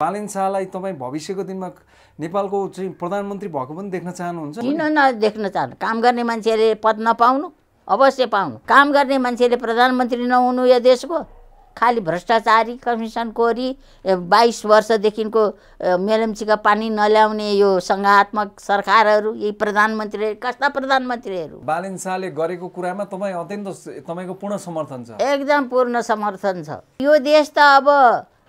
पालेन शाहलाई तपाईँ भविष्यको दिनमा नेपालको चाहिँ प्रधानमन्त्री भएको पनि देख्न चाहनुहुन्छ किन नदेख्न चाहनु काम गर्ने मान्छेले पद नपाउनु अवश्य पाउनु काम गर्ने मान्छेले प्रधानमन्त्री नहुनु यो देशको खालि भ्रष्टाचारी कमिसन कोरी बाइस वर्षदेखिको मेलम्चीका पानी नल्याउने यो सङ्घात्मक सरकारहरू यी प्रधानमन्त्री कस्ता प्रधानमन्त्रीहरू बालेन शाहले गरेको कुरामा तपाईँ अत्यन्त तपाईँको पूर्ण समर्थन छ एकदम पूर्ण समर्थन छ यो देश त अब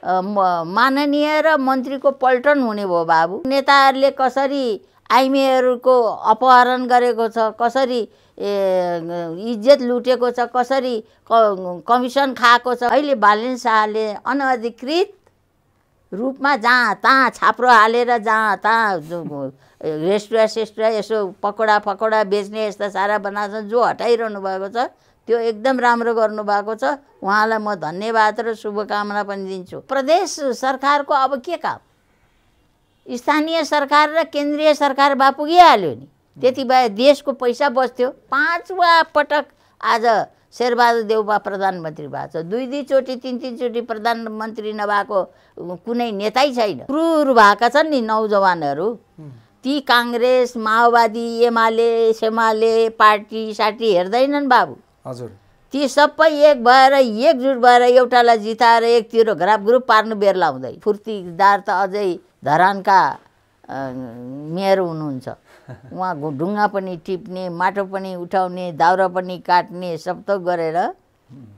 माननीय र मन्त्रीको पल्टन हुने भयो बाबु नेताहरूले कसरी आइमेहरूको अपहरण गरेको छ कसरी इज्जत लुटेको छ कसरी कमिसन खाएको छ अहिले बालन शाहले अनधिकृत रूपमा जहाँ तहाँ छाप्रो हालेर जहाँ तहाँ रेस्टुरा सेस्टुरा यसो पकौडा फकौडा बेच्ने यस्ता सारा बनाएको छ जो हटाइरहनु भएको छ त्यो एकदम राम्रो गर्नुभएको छ उहाँलाई म धन्यवाद र शुभकामना पनि दिन्छु प्रदेश सरकारको अब के काम स्थानीय सरकार र केन्द्रीय सरकार बा पुगिहाल्यो नि त्यति भए देशको पैसा बस्थ्यो पाँचवा पटक आज शेरबहादुर देउबा प्रधानमन्त्री भएको छ दुई दुईचोटि तिन तिनचोटि प्रधानमन्त्री नभएको कुनै नेतै छैन क्रुर भएका छन् नि नौजवानहरू ती काङ्ग्रेस माओवादी एमाले सेमाले पार्टी साटी हेर्दैनन् बाबु हजुर ती सबै एक भएर एकजुट भएर एउटालाई जिताएर एकतिर घराप ग्रुप पार्नु बेरला हुँदै फुर्तीदार त अझै धरानका मेयर हुनुहुन्छ उहाँ ढुङ्गा पनि टिप्ने माटो पनि उठाउने दाउरा पनि काट्ने सब गरेर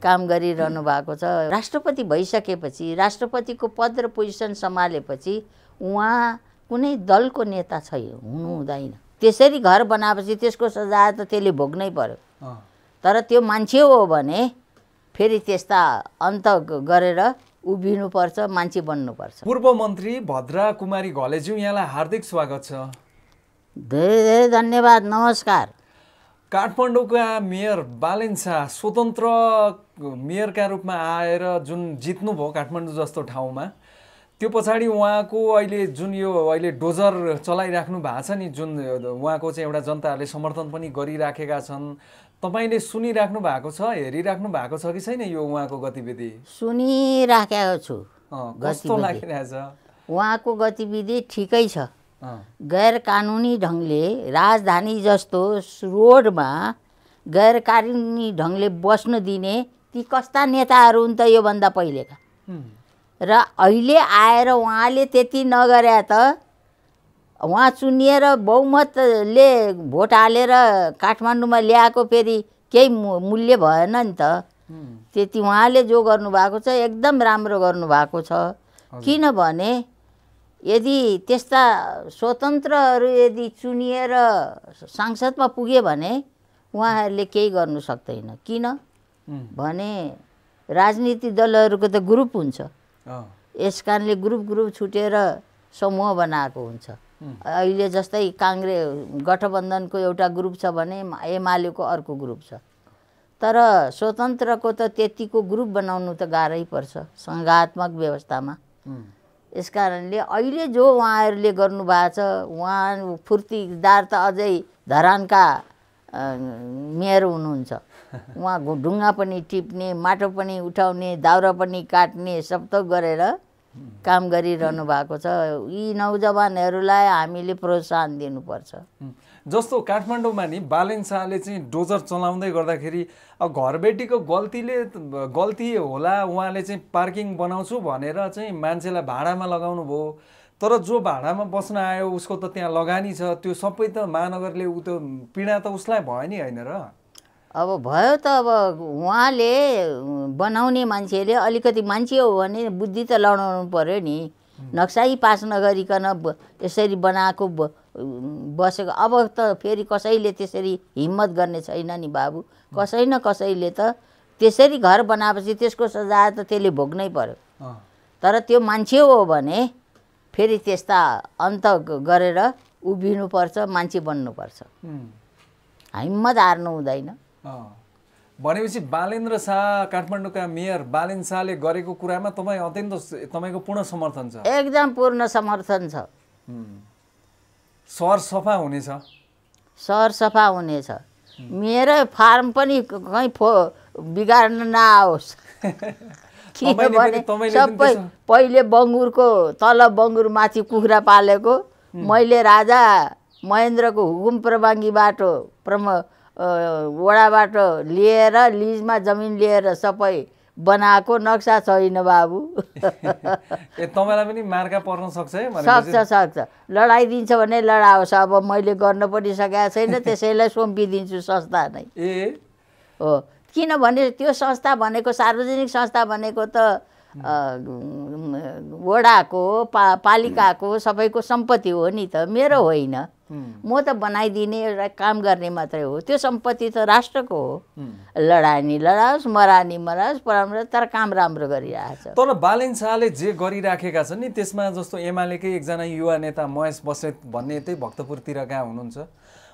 काम गरिरहनु भएको छ राष्ट्रपति भइसकेपछि राष्ट्रपतिको पद र पोजिसन सम्हालेपछि उहाँ कुनै दलको नेता छ हुनु हुँदैन त्यसरी घर बनाएपछि त्यसको सजाय त त्यसले भोग्नै पर्यो तर त्यो मान्छे हो भने फेरि त्यस्ता अन्त गरेर उभिनुपर्छ मान्छे बन्नुपर्छ पूर्व मन्त्री भद्रा कुमारी घलेज्यू यहाँलाई हार्दिक स्वागत छ धेरै धेरै धन्यवाद नमस्कार काठमाडौँका मेयर बालेन शाह स्वतन्त्र मेयरका रूपमा आएर जुन जित्नुभयो काठमाडौँ जस्तो ठाउँमा त्यो पछाडि उहाँको अहिले जुन यो अहिले डोजर चलाइराख्नु भएको छ नि जुन उहाँको चाहिँ एउटा जनताहरूले समर्थन पनि गरिराखेका छन् तपाईँले सुनिराख्नु भएको छ हेरिराख्नु भएको छ कि छैन यो उहाँको गतिविधि सुनिराखेको छु कस्तो लागिरहेछ उहाँको गतिविधि ठिकै छ गैर कानुनी ढङ्गले राजधानी जस्तो रोडमा गैर कानुनी ढङ्गले बस्न दिने ती कस्ता नेताहरू हुन् त योभन्दा पहिलेका र अहिले आएर उहाँले त्यति नगरे त उहाँ चुनिएर बहुमतले भोट हालेर काठमाडौँमा ल्याएको फेरि केही मूल्य भएन नि त त्यति उहाँले जो गर्नुभएको छ एकदम राम्रो गर्नुभएको छ किनभने यदि त्यस्ता स्वतन्त्रहरू यदि चुनिएर सांसदमा पुग्यो भने उहाँहरूले केही गर्नु सक्दैन किन भने राजनीति दलहरूको त ग्रुप हुन्छ यस कारणले ग्रुप ग्रुप छुटेर समूह बनाएको हुन्छ अहिले जस्तै काङ्ग्रेस गठबन्धनको एउटा ग्रुप छ भने एमालेको अर्को ग्रुप छ तर स्वतन्त्रको त त्यतिको ग्रुप बनाउनु त गाह्रै पर्छ सङ्घात्मक व्यवस्थामा यस कारणले अहिले जो उहाँहरूले गर्नुभएको छ उहाँ फुर्तिदार त अझै धरानका मेयर हुनुहुन्छ उहाँ ढुङ्गा पनि टिप्ने माटो पनि उठाउने दाउरा पनि काट्ने सब गरेर काम गरिरहनु भएको छ यी नौजवानहरूलाई हामीले प्रोत्साहन दिनुपर्छ जस्तो काठमाडौँमा नि बालेन शाहले चाहिँ डोजर चलाउँदै गर्दाखेरि अब घरबेटीको गल्तीले गल्ती होला उहाँले चाहिँ पार्किङ बनाउँछु भनेर चाहिँ मान्छेलाई भाडामा लगाउनु भयो तर जो भाडामा बस्न आयो उसको त त्यहाँ लगानी छ त्यो सबै त महानगरले उ त्यो पीडा त उसलाई भयो नि होइन र अब भयो त अब उहाँले बनाउने मान्छेले अलिकति मान्छे हो भने बुद्धि त लडाउनु पऱ्यो नि नक्साही पास नगरिकन यसरी बनाएको बसेको अब त फेरि कसैले त्यसरी हिम्मत गर्ने छैन नि बाबु कसै न कसैले त त्यसरी घर बनाएपछि त्यसको सजाय त त्यसले भोग्नै पर्यो तर त्यो मान्छे हो भने फेरि त्यस्ता अन्त गरेर उभिनुपर्छ मान्छे बन्नुपर्छ हिम्मत हार्नु हुँदैन भनेपछि बालेन्द्र शाह काठमाडौँका मेयर बालेन शाहले गरेको कुरामा तपाईँ अत्यन्त तपाईँको पूर्ण समर्थन छ एकदम पूर्ण समर्थन छ सफा हुनेछ सफा हुनेछ मेरै फार्म पनि कहीँ फो बिगार्न नआओस् किनभने सबै पहिले बङ्गुरको तल बङ्गुर माथि कुखुरा पालेको मैले राजा महेन्द्रको हुकुम बाटो प्रम वडाबाट लिएर लिजमा जमिन लिएर सबै बनाएको नक्सा छैन बाबु ए तपाईँलाई पनि मार्का पर्न सक्छ है सक्छ सक्छ दिन्छ भने लडाओस् अब मैले गर्न पनि सकेको छैन त्यसैलाई सुम्पिदिन्छु संस्था नै ए हो किनभने त्यो संस्था भनेको सार्वजनिक संस्था भनेको त वडाको पा पालिकाको सबैको सम्पत्ति हो नि त मेरो होइन म त बनाइदिने एउटा काम गर्ने मात्रै हो त्यो सम्पत्ति त राष्ट्रको हो लडानी लडाओस् मरानी मराओस् पराम्रो तर काम राम्रो गरिरहेको छ तर बालेन शाहले जे गरिराखेका छन् नि त्यसमा जस्तो एमालेकै एकजना युवा नेता महेश बसेत भन्ने त्यही भक्तपुरतिर कहाँ हुनुहुन्छ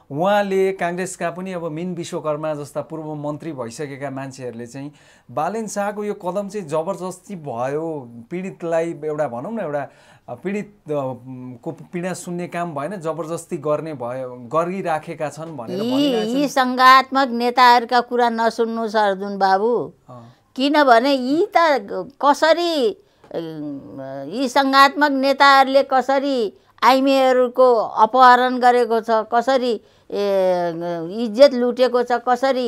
उहाँले काङ्ग्रेसका पनि अब मिन विश्वकर्मा जस्ता पूर्व मन्त्री भइसकेका मान्छेहरूले चाहिँ बालेन शाहको यो कदम चाहिँ जबरजस्ती भयो पीडितलाई एउटा भनौँ न एउटा पीडित को पीडा सुन्ने काम भएन जबरजस्ती गर्ने भयो गरिराखेका छन् भनेर यी सङ्घात्मक नेताहरूका कुरा नसुन्नु अर्जुन बाबु किनभने यी त कसरी यी सङ्घात्मक नेताहरूले कसरी आइमेहरूको अपहरण गरेको छ कसरी इज्जत लुटेको छ कसरी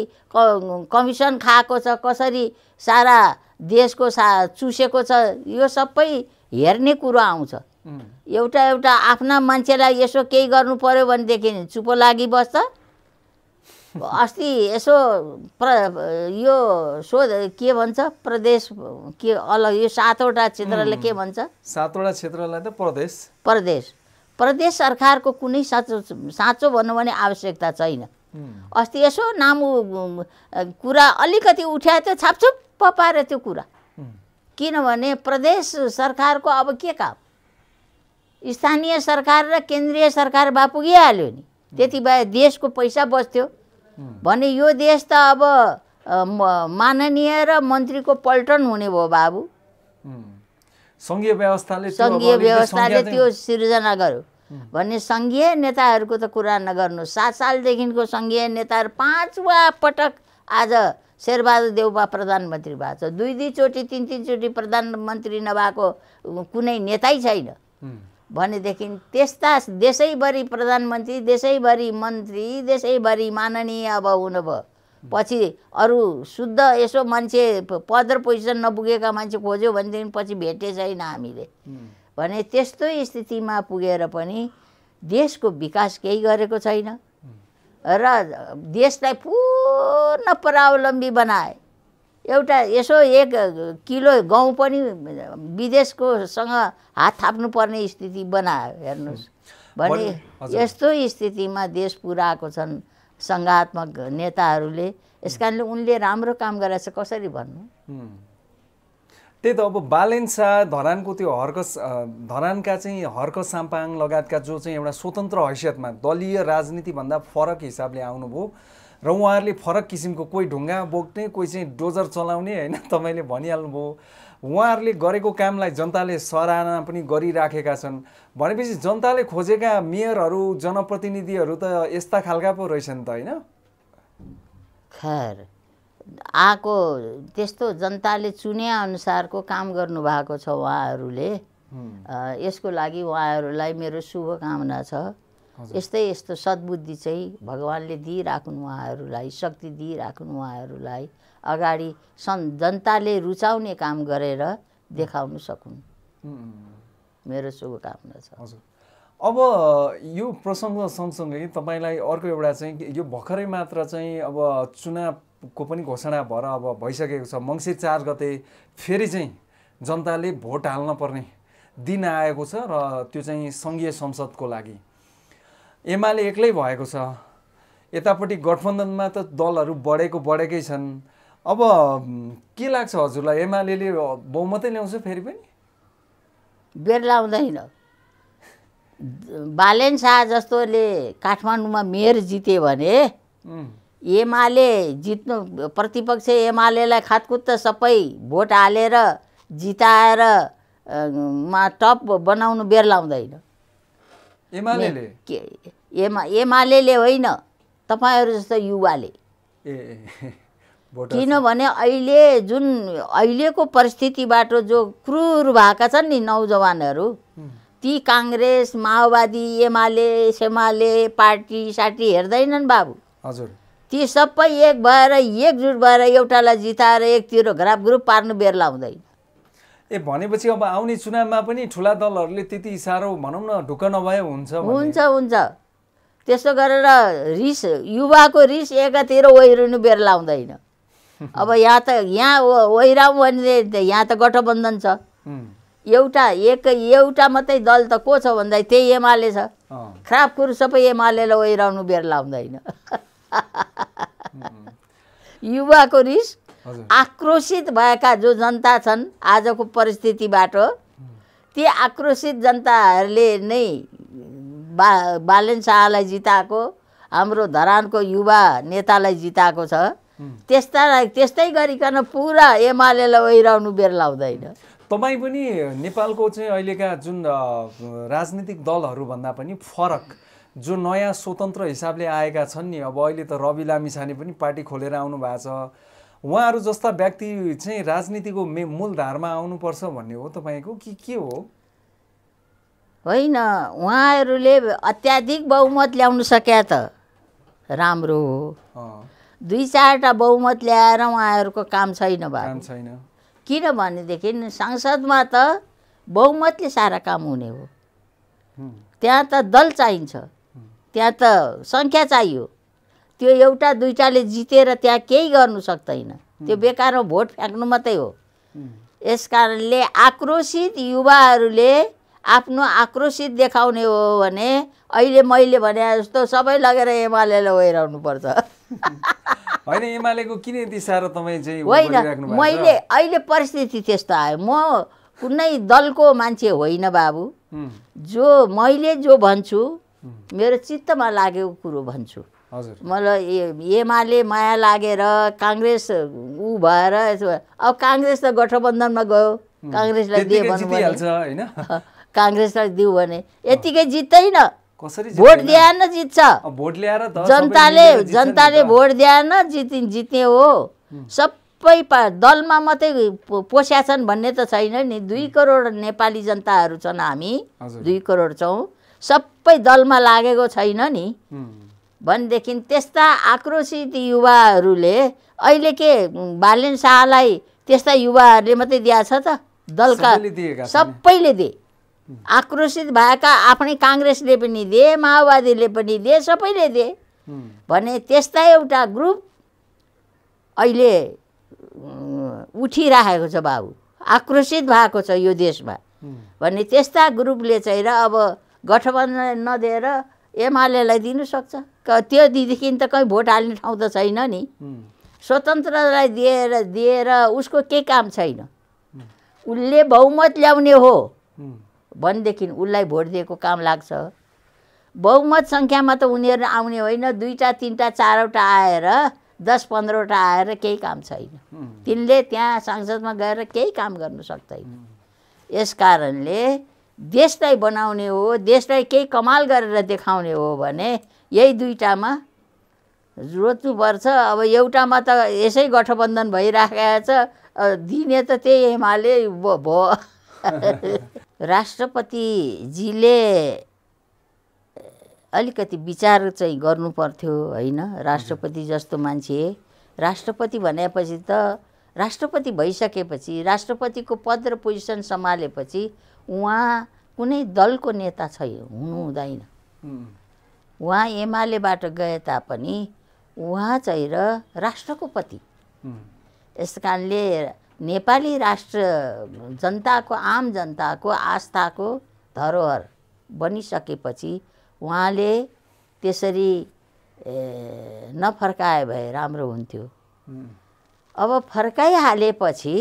कमिसन खाएको छ कसरी सारा देशको सा चुसेको छ यो सबै हेर्ने कुरो आउँछ एउटा एउटा आफ्ना मान्छेलाई यसो केही गर्नु पऱ्यो भनेदेखि चुपो लागिबस्छ अस्ति यसो प्र यो सो के भन्छ प्रदेश के अलग यो सातवटा क्षेत्रले के भन्छ सातवटा क्षेत्रलाई त प्रदेश प्रदेश प्रदेश सरकारको कुनै साँचो साँचो भनौँ भने आवश्यकता छैन अस्ति यसो नाम कुरा अलिकति उठाए त्यो छापछुप पपाएर त्यो कुरा किनभने प्रदेश सरकारको अब के काम स्थानीय सरकार र केन्द्रीय सरकार बा पुगिहाल्यो नि त्यति भए देशको पैसा बस्थ्यो भने यो देश त अब माननीय र मन्त्रीको पल्टन हुने भयो बाबु सङ्घीय व्यवस्थाले सङ्घीय व्यवस्थाले त्यो सिर्जना गर्यो भन्ने सङ्घीय नेताहरूको त कुरा नगर्नु सात सालदेखिको सङ्घीय नेताहरू पाँचवा पटक आज शेरबहादुर देउबा प्रधानमन्त्री भएको छ दुई दुईचोटि तिन तिनचोटि प्रधानमन्त्री नभएको कुनै नेतै छैन भनेदेखि त्यस्ता देशैभरि प्रधानमन्त्री देशैभरि मन्त्री देशैभरि माननीय अब हुनुभयो पछि अरू शुद्ध यसो मान्छे पद र पोजिसन नपुगेका मान्छे खोज्यो भनेदेखि पछि भेटे छैन हामीले भने त्यस्तो स्थितिमा पुगेर पनि देशको विकास केही गरेको छैन र देशलाई पूर्ण परावलम्बी बनाए एउटा यसो एक किलो गहुँ पनि विदेशकोसँग हात थाप्नुपर्ने स्थिति बनायो हेर्नुहोस् भने यस्तो स्थितिमा देश पुऱ्याएको छन् सङ्घात्मक नेताहरूले यस कारणले उनले राम्रो काम गरेछ कसरी भन्नु त्यही त अब बालेन्सा धरानको त्यो हर्कस धरानका चाहिँ हर्क साम्पाङ लगायतका जो चाहिँ एउटा स्वतन्त्र हैसियतमा दलीय राजनीतिभन्दा फरक हिसाबले आउनुभयो र उहाँहरूले फरक किसिमको कोही ढुङ्गा बोक्ने कोही चाहिँ डोजर चलाउने होइन तपाईँले भनिहाल्नुभयो उहाँहरूले गरेको कामलाई जनताले सराहना पनि गरिराखेका छन् भनेपछि जनताले खोजेका मेयरहरू जनप्रतिनिधिहरू त यस्ता खालका पो रहेछन् त होइन खर आएको त्यस्तो जनताले चुने अनुसारको काम गर्नुभएको छ उहाँहरूले यसको लागि उहाँहरूलाई मेरो शुभकामना छ यस्तै यस्तो सद्बुद्धि चाहिँ भगवान्ले दिइराखुन् उहाँहरूलाई शक्ति दिइराखुन् उहाँहरूलाई अगाडि सन् जनताले रुचाउने काम गरेर देखाउन सकुन् मेरो शुभकामना छ अब यो प्रसङ्ग सँगसँगै तपाईँलाई अर्को एउटा चाहिँ यो भर्खरै मात्र चाहिँ अब चुनाव को पनि घोषणा भएर अब भइसकेको छ मङ्सिर चार गते फेरि चाहिँ जनताले भोट हाल्न पर्ने दिन आएको छ र त्यो चाहिँ सङ्घीय संसदको लागि एमाले एक्लै भएको छ यतापट्टि गठबन्धनमा त दलहरू बढेको बढेकै छन् अब के लाग्छ हजुरलाई एमाले बहुमतै ल्याउँछ फेरि पनि बेर लाउँदैन बालेन शाह जस्तोले काठमाडौँमा मेयर जित्यो भने एमाले जित्नु प्रतिपक्ष एमालेलाई खातकुत त सबै भोट हालेर जिताएर मा टप बनाउनु बेर लाउँदैन एमाले एमा एमाले होइन तपाईँहरू जस्तो युवाले किनभने अहिले जुन अहिलेको परिस्थितिबाट जो क्रुर भएका छन् नि नौजवानहरू ती काङ्ग्रेस माओवादी एमाले सेमाले पार्टी साटी हेर्दैनन् बाबु हजुर ती सबै एक भएर एकजुट भएर एउटालाई जिताएर एकतिर घराप ग्रुप पार्नु बेरला हुँदैन ए भनेपछि अब आउने चुनावमा पनि ठुला दलहरूले त्यति साह्रो भनौँ न ढुक्क नभए हुन्छ हुन्छ हुन्छ त्यसो गरेर रिस युवाको रिस एकातिर ओहिरिनु बेरला हुँदैन अब यहाँ त यहाँ ओहिराउँ भने यहाँ त गठबन्धन छ एउटा एक एउटा मात्रै दल त को छ भन्दा त्यही एमाले छ खराब कुरो सबै एमाले ओहिराउनु बेरला हुँदैन युवाको रिस आक्रोशित भएका जो जनता छन् आजको परिस्थितिबाट ती आक्रोशित जनताहरूले नै बा बालन शाहलाई जिताएको हाम्रो धरानको युवा नेतालाई जिताएको छ त्यस्ता त्यस्तै गरिकन पुरा एमालेलाई ओहिराउनु बेर लाउँदैन तपाईँ पनि नेपालको चाहिँ अहिलेका जुन राजनीतिक दलहरूभन्दा पनि फरक जो नयाँ स्वतन्त्र हिसाबले आएका छन् नि अब अहिले त रवि लामिछाने पनि पार्टी खोलेर आउनु भएको छ उहाँहरू जस्ता व्यक्ति चाहिँ राजनीतिको मे मूलधारमा आउनुपर्छ भन्ने हो तपाईँको कि के हो होइन उहाँहरूले अत्याधिक बहुमत ल्याउनु सक्या त राम्रो हो दुई चारवटा बहुमत ल्याएर उहाँहरूको काम छैन काम छैन किनभनेदेखि संसदमा त बहुमतले सारा काम हुने हो त्यहाँ त दल चाहिन्छ त्यहाँ त सङ्ख्या चाहियो त्यो एउटा दुइटाले जितेर त्यहाँ केही गर्नु सक्दैन त्यो बेकारमा भोट फ्याँक्नु मात्रै हो यस कारणले आक्रोशित युवाहरूले आफ्नो आक्रोशित देखाउने हो भने अहिले मैले भने जस्तो सबै लगेर एमालेलाई ओहिराउनु पर्छ होइन एमालेको किन यति साह्रो तपाईँ चाहिँ होइन मैले अहिले परिस्थिति त्यस्तो आयो म कुनै दलको मान्छे होइन बाबु जो मैले जो भन्छु मेरो चित्तमा लागेको कुरो भन्छु मलाई एमाले माया लागेर काङ्ग्रेस ऊ भएर अब काङ्ग्रेस त गठबन्धनमा गयो काङ्ग्रेसलाई दियो भने काङ्ग्रेसलाई दियो भने यतिकै जित्दैन भोट दिएर जित्छ भोट ल्याएर जनताले जनताले भोट दिएर न जित्ने हो सबै पा दलमा मात्रै पोस्या छन् भन्ने त छैन नि दुई करोड नेपाली जनताहरू छन् हामी दुई करोड छौँ सब सबै दलमा लागेको छैन नि भनेदेखि त्यस्ता आक्रोशित युवाहरूले अहिले के बालेन शाहलाई त्यस्ता युवाहरूले मात्रै दिएको छ त दलका सबैले दिए आक्रोशित भएका आफ्नै काङ्ग्रेसले पनि दिए माओवादीले पनि दिए सबैले दिए भने त्यस्ता एउटा ग्रुप अहिले उठिराखेको छ बाबु आक्रोशित भएको छ यो देशमा भने त्यस्ता ग्रुपले चाहिँ र अब गठबन्धन नदिएर एमालेलाई दिनुसक्छ त्यो दिदेखि त कहीँ भोट हाल्ने ठाउँ त छैन नि स्वतन्त्रलाई दिएर दिएर उसको केही काम छैन उसले बहुमत ल्याउने हो भनेदेखि उसलाई भोट दिएको काम लाग्छ बहुमत सङ्ख्यामा त उनीहरू आउने होइन दुईवटा तिनवटा चारवटा आएर दस पन्ध्रवटा आएर केही काम छैन तिनले त्यहाँ संसदमा गएर केही काम गर्नु सक्दैन यस कारणले देशलाई बनाउने हो देशलाई केही कमाल गरेर देखाउने हो भने यही दुईवटामा रोज्नुपर्छ अब एउटामा त यसै गठबन्धन भइराखेको छ दिने त त्यही एमाले भयो राष्ट्रपतिजीले अलिकति विचार चाहिँ गर्नुपर्थ्यो पर्थ्यो होइन राष्ट्रपति जस्तो मान्छे राष्ट्रपति भनेपछि त राष्ट्रपति भइसकेपछि राष्ट्रपतिको पद र पोजिसन सम्हालेपछि उहाँ कुनै दलको नेता छ हुनु हुँदैन उहाँ एमालेबाट गए तापनि उहाँ चाहिँ र राष्ट्रको पति यस कारणले नेपाली राष्ट्र जनताको आम जनताको आस्थाको धरोहर बनिसकेपछि उहाँले त्यसरी नफर्काए भए राम्रो हुन्थ्यो अब फर्काइहालेपछि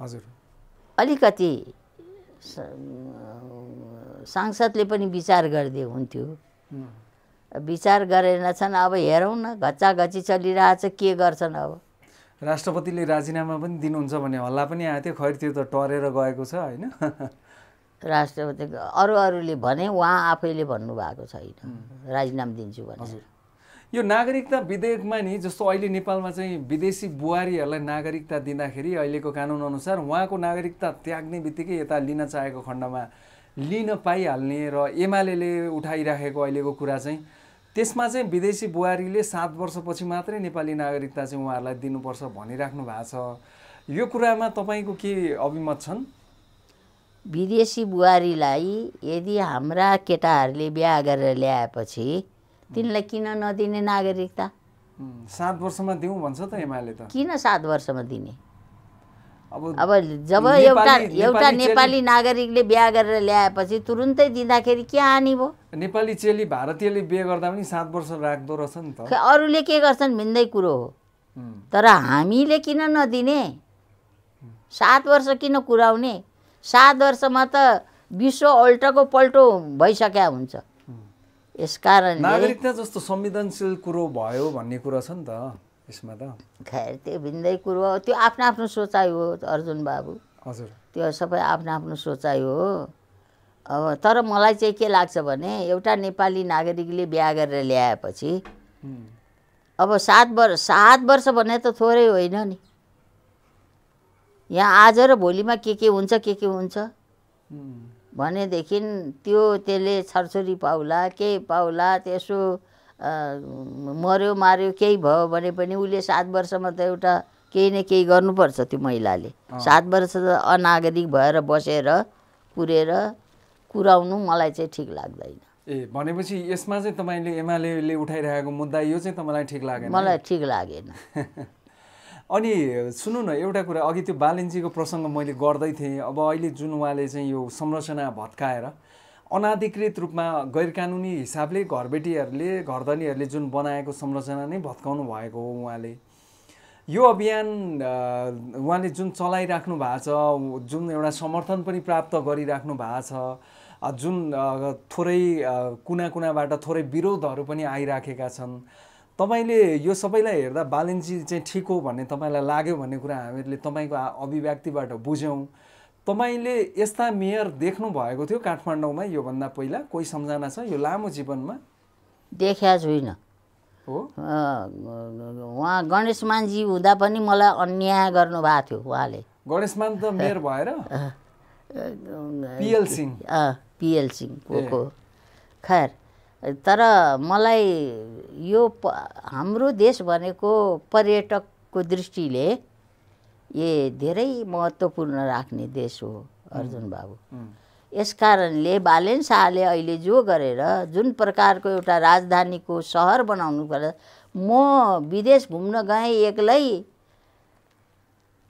हजुर अलिकति सांसदले पनि विचार गरिदिए हुन्थ्यो विचार छन् अब हेरौँ न घच्चाघची चलिरहेछ के गर्छन् अब राष्ट्रपतिले राजीनामा पनि दिनुहुन्छ भन्ने हल्ला पनि आएको थियो खैर त्यो त टरेर गएको छ होइन राष्ट्रपति अरू अरूले भने उहाँ आफैले भन्नुभएको छैन राजीनामा दिन्छु भने यो नागरिकता विधेयकमा नि जस्तो अहिले नेपालमा चाहिँ विदेशी बुहारीहरूलाई नागरिकता दिँदाखेरि अहिलेको कानुनअनुसार उहाँको नागरिकता त्याग्ने बित्तिकै यता लिन चाहेको खण्डमा लिन पाइहाल्ने र एमाले उठाइराखेको अहिलेको कुरा चाहिँ त्यसमा चाहिँ विदेशी बुहारीले सात वर्षपछि मात्रै नेपाली नागरिकता चाहिँ उहाँहरूलाई दिनुपर्छ भनिराख्नु भएको छ यो कुरामा तपाईँको के अभिमत छन् विदेशी बुहारीलाई यदि हाम्रा केटाहरूले बिहा गरेर ल्याएपछि तिनलाई किन नदिने नागरिकता सात वर्षमा दिउँ भन्छ त एमाले त किन सात वर्षमा दिने अब जब एउटा एउटा नेपाली नागरिकले बिहा गरेर ल्याएपछि तुरुन्तै दिँदाखेरि के हानि भयो नेपाली चेली भारतीयले बिहे गर्दा पनि सात वर्ष राख्दो रहेछ नि त अरूले के गर्छन् भिन्दै कुरो हो तर हामीले किन नदिने सात वर्ष किन कुराउने सात वर्षमा त विश्व अल्टको पल्टो भइसकेका हुन्छ यसकारण नागरिकता जस्तो संवेदनशील कुरो भयो भन्ने कुरा छ नि त यसमा त खैर त्यो भिन्दै कुरो त्यो आफ्नो आफ्नो सोचाइ हो अर्जुन बाबु हजुर त्यो सबै आफ्नो आफ्नो सोचाइ हो अब तर मलाई चाहिँ के लाग्छ भने एउटा नेपाली नागरिकले बिहा गरेर ल्याएपछि अब सात वर्ष सात वर्ष भने त थोरै होइन नि यहाँ आज र भोलिमा के के हुन्छ के के हुन्छ भनेदेखि त्यो त्यसले छरछुरी पाउला केही पाउला त्यसो मर्यो मार्यो केही भयो भने पनि उसले सात वर्षमा त एउटा केही न केही गर्नुपर्छ त्यो महिलाले सात वर्ष त अनागरिक भएर बसेर कुरेर कुराउनु मलाई चाहिँ ठिक लाग्दैन ए भनेपछि यसमा चाहिँ तपाईँले एमाले उठाइरहेको मुद्दा यो चाहिँ तपाईँलाई ठिक लागेन मलाई ठिक लागेन अनि सुन्नु न एउटा कुरा अघि त्यो बालिन्जीको प्रसङ्ग मैले गर्दै थिएँ अब अहिले जुन उहाँले चाहिँ यो संरचना भत्काएर अनाधिकृत रूपमा गैर कानुनी हिसाबले घरबेटीहरूले घरधनीहरूले जुन बनाएको संरचना नै भत्काउनु भएको हो उहाँले यो अभियान उहाँले जुन चलाइराख्नु भएको छ जुन एउटा समर्थन पनि प्राप्त गरिराख्नु भएको छ जुन थोरै कुना कुनाबाट थोरै विरोधहरू पनि आइराखेका छन् तपाईँले यो सबैलाई हेर्दा बालेन्जी चाहिँ ठिक हो भन्ने तपाईँलाई लाग्यो भन्ने कुरा हामीले तपाईँको अभिव्यक्तिबाट बुझ्यौँ तपाईँले यस्ता मेयर देख्नु भएको थियो काठमाडौँमा योभन्दा पहिला कोही सम्झना छ यो लामो जीवनमा देख्या छुइनँ हो उहाँ गणेशमानजी हुँदा पनि मलाई अन्याय गर्नुभएको थियो उहाँले गणेशमान त मेयर भएर पिएल सिंह पिएल सिंह को खैर तर मलाई यो हाम्रो देश भनेको पर्यटकको दृष्टिले ए धेरै महत्त्वपूर्ण राख्ने देश हो अर्जुन बाबु यस कारणले बालेन शाहले अहिले जो गरेर जुन प्रकारको एउटा राजधानीको सहर बनाउनु पर्छ म विदेश घुम्न गएँ एक्लै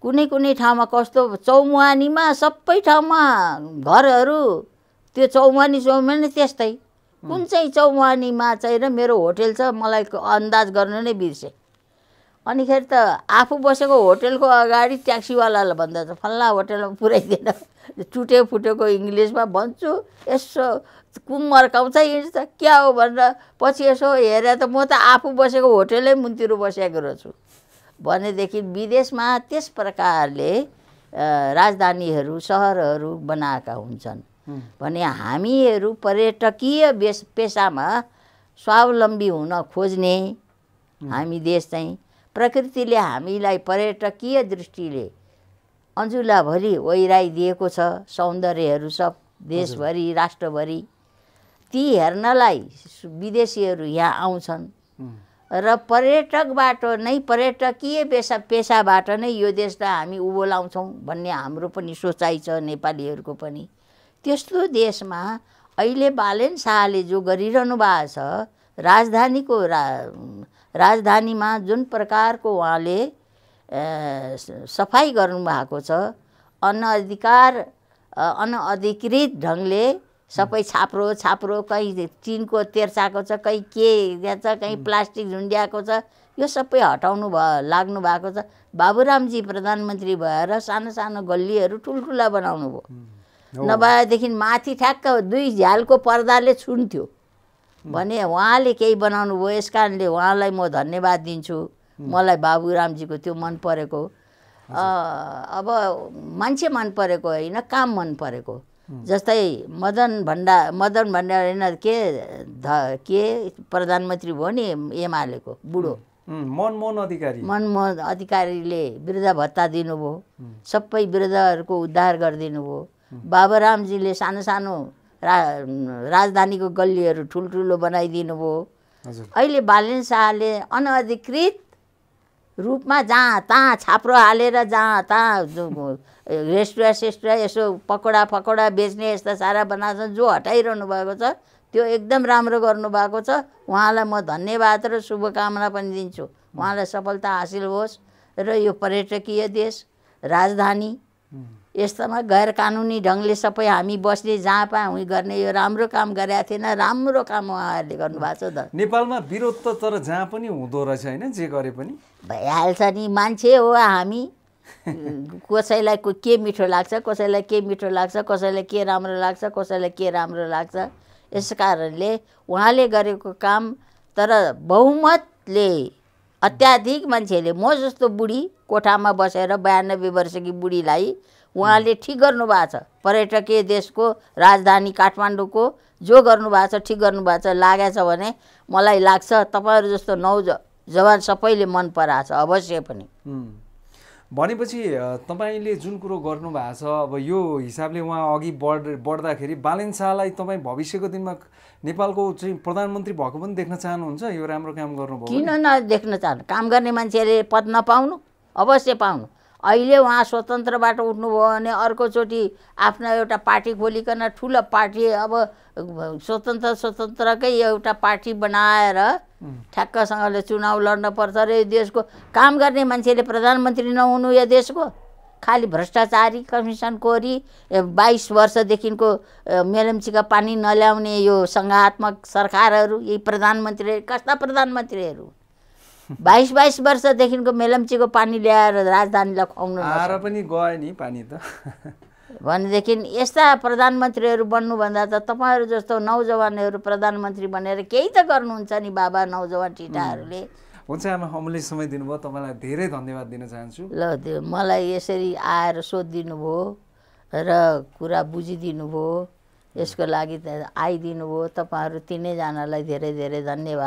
कुनै कुनै ठाउँमा कस्तो चौमुहानीमा सबै ठाउँमा घरहरू त्यो चौमुहानी चौमुहानी त्यस्तै कुन चाहिँ चौवानीमा चाहिँ र मेरो होटेल छ मलाई अन्दाज गर्नु नै बिर्सेँ अनिखेरि त आफू बसेको होटेलको अगाडि ट्याक्सीवालालाई भन्दा त फल्ला होटेलमा पुऱ्याइदिएन टुटे फुटेको इङ्ग्लिसमा भन्छु यसो कुम मर्काउँछ हिँड्छ क्या हो भनेर पछि यसो हेरे त म त आफू बसेको होटेलै मुन्तिर बसेको रहेछु भनेदेखि विदेशमा त्यस प्रकारले राजधानीहरू सहरहरू बनाएका हुन्छन् भने हामीहरू पर्यटकीय बेस पेसामा स्वावलम्बी हुन खोज्ने हामी देश चाहिँ प्रकृतिले हामीलाई पर्यटकीय दृष्टिले अन्जुलाभरि ओहिराइदिएको छ सौन्दर्यहरू सब देशभरि राष्ट्रभरि ती हेर्नलाई विदेशीहरू यहाँ आउँछन् र पर्यटकबाट नै पर्यटकीय पेसा पेसाबाट नै यो देशलाई हामी उभो भन्ने हाम्रो पनि सोचाइ छ नेपालीहरूको पनि त्यस्तो देशमा अहिले बालेन शाहले जो गरिरहनु भएको छ राजधानीको रा राजधानीमा जुन प्रकारको उहाँले सफाइ गर्नुभएको छ अनअधिकार अधिकार ढङ्गले सबै छाप्रो छाप्रो कहीँ चिनको तेर्साको छ कहीँ के छ कहीँ प्लास्टिक झुन्ड्याएको छ यो सबै हटाउनु भयो लाग्नु भएको छ बाबुरामजी प्रधानमन्त्री भएर सानो सानो गल्लीहरू ठुल्ठुला बनाउनु भयो नभएदेखि माथि ठ्याक्क दुई झ्यालको पर्दाले छुन्थ्यो भने उहाँले केही बनाउनु भयो यस कारणले उहाँलाई म धन्यवाद दिन्छु मलाई बाबुरामजीको त्यो मन परेको अब मान्छे मन परेको होइन काम मन परेको जस्तै मदन भण्डा मदन भण्डार होइन के ध के प्रधानमन्त्री भयो नि एमालेको बुढो मनमोहन अधिकारी मनमोहन अधिकारीले वृद्ध भत्ता दिनुभयो सबै वृद्धहरूको उद्धार गरिदिनु भयो बाबारामजीले सानो सानो रा राजधानीको गल्लीहरू ठुल्ठुलो बनाइदिनु भयो अहिले बालिन शाहले अनअधिकृत रूपमा जहाँ तहाँ छाप्रो हालेर जहाँ तहाँ रेस्टुरेन्ट सेस्टुरा यसो पकौडा फकौडा बेच्ने यस्ता सारा बनाएको जो हटाइरहनु भएको छ त्यो एकदम राम्रो गर्नुभएको छ उहाँलाई म धन्यवाद र शुभकामना पनि दिन्छु उहाँलाई सफलता हासिल होस् र यो पर्यटकीय देश राजधानी यस्तोमा गैर कानुनी ढङ्गले सबै हामी बस्ने जहाँ पा हुँ गर्ने यो राम्रो काम गरेका थिएन राम्रो काम उहाँहरूले गर्नुभएको छ त नेपालमा विरोध त तर जहाँ पनि हुँदो रहेछ होइन जे गरे पनि भइहाल्छ नि मान्छे हो हामी कसैलाई के मिठो लाग्छ कसैलाई के मिठो लाग्छ कसैलाई के राम्रो लाग्छ कसैलाई के राम्रो लाग्छ यस कारणले उहाँले गरेको काम तर बहुमतले अत्याधिक मान्छेले म जस्तो बुढी कोठामा बसेर बयानब्बे वर्षकी बुढीलाई उहाँले ठिक गर्नुभएको छ पर्यटकीय देशको राजधानी काठमाडौँको जो गर्नुभएको छ ठिक गर्नुभएको छ लागेछ भने मलाई लाग्छ तपाईँहरू जस्तो नौ जवान सबैले मन पराएको छ अवश्य पनि भनेपछि तपाईँले जुन कुरो गर्नुभएको छ अब यो हिसाबले उहाँ अघि बढ बढ्दाखेरि बालेन शाहलाई तपाईँ भविष्यको दिनमा नेपालको चाहिँ प्रधानमन्त्री भएको पनि देख्न चाहनुहुन्छ यो राम्रो काम गर्नुभयो किन नदेख्न चाहनु काम गर्ने मान्छेले पद नपाउनु अवश्य पाउनु अहिले उहाँ स्वतन्त्रबाट उठ्नुभयो भने अर्कोचोटि आफ्नो एउटा पार्टी खोलिकन ठुलो पार्टी अब स्वतन्त्र स्वतन्त्रकै एउटा पार्टी बनाएर ठ्याक्कसँगले चुनाव लड्न पर्छ र यो देशको काम गर्ने मान्छेले प्रधानमन्त्री नहुनु यो देशको खालि भ्रष्टाचारी कमिसन कोरी बाइस वर्षदेखिको मेलम्चीका पानी नल्याउने यो सङ्घात्मक सरकारहरू यी प्रधानमन्त्री कस्ता प्रधानमन्त्रीहरू बाइस बाइस वर्षदेखिको मेलम्चीको पानी ल्याएर राजधानीलाई खुवाउनु पनि गयो नि पानी त भनेदेखि यस्ता प्रधानमन्त्रीहरू बन्नुभन्दा त तपाईँहरू जस्तो नौजवानहरू प्रधानमन्त्री बनेर केही त गर्नुहुन्छ नि बाबा नौजवान टिटाहरूले हुन्छ आमा अमुल्य समय दिनुभयो तपाईँलाई धेरै धन्यवाद दिन चाहन्छु ल मलाई यसरी आएर सोधिदिनु भयो र कुरा बुझिदिनु भयो यसको लागि त आइदिनु भयो तपाईँहरू तिनैजनालाई धेरै धेरै धन्यवाद